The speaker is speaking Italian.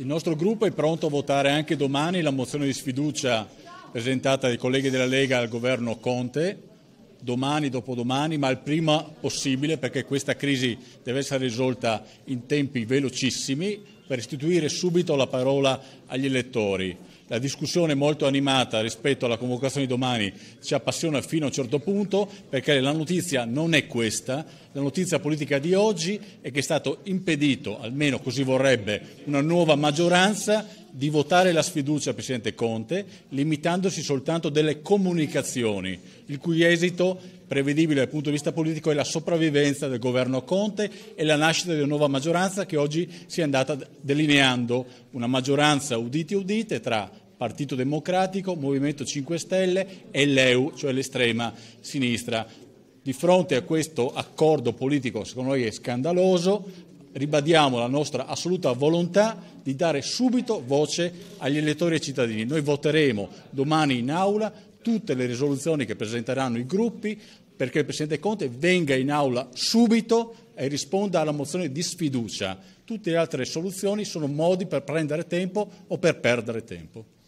Il nostro gruppo è pronto a votare anche domani la mozione di sfiducia presentata dai colleghi della Lega al governo Conte, domani, dopodomani, ma il prima possibile perché questa crisi deve essere risolta in tempi velocissimi per restituire subito la parola agli elettori. La discussione molto animata rispetto alla convocazione di domani ci appassiona fino a un certo punto perché la notizia non è questa, la notizia politica di oggi è che è stato impedito, almeno così vorrebbe, una nuova maggioranza di votare la sfiducia al Presidente Conte limitandosi soltanto delle comunicazioni, il cui esito prevedibile dal punto di vista politico è la sopravvivenza del governo Conte e la nascita di una nuova maggioranza che oggi si è andata delineando, una maggioranza udite udite tra Partito Democratico, Movimento 5 Stelle e l'EU, cioè l'estrema sinistra. Di fronte a questo accordo politico, secondo noi è scandaloso, ribadiamo la nostra assoluta volontà di dare subito voce agli elettori e ai cittadini. Noi voteremo domani in aula tutte le risoluzioni che presenteranno i gruppi perché il Presidente Conte venga in aula subito e risponda alla mozione di sfiducia. Tutte le altre soluzioni sono modi per prendere tempo o per perdere tempo.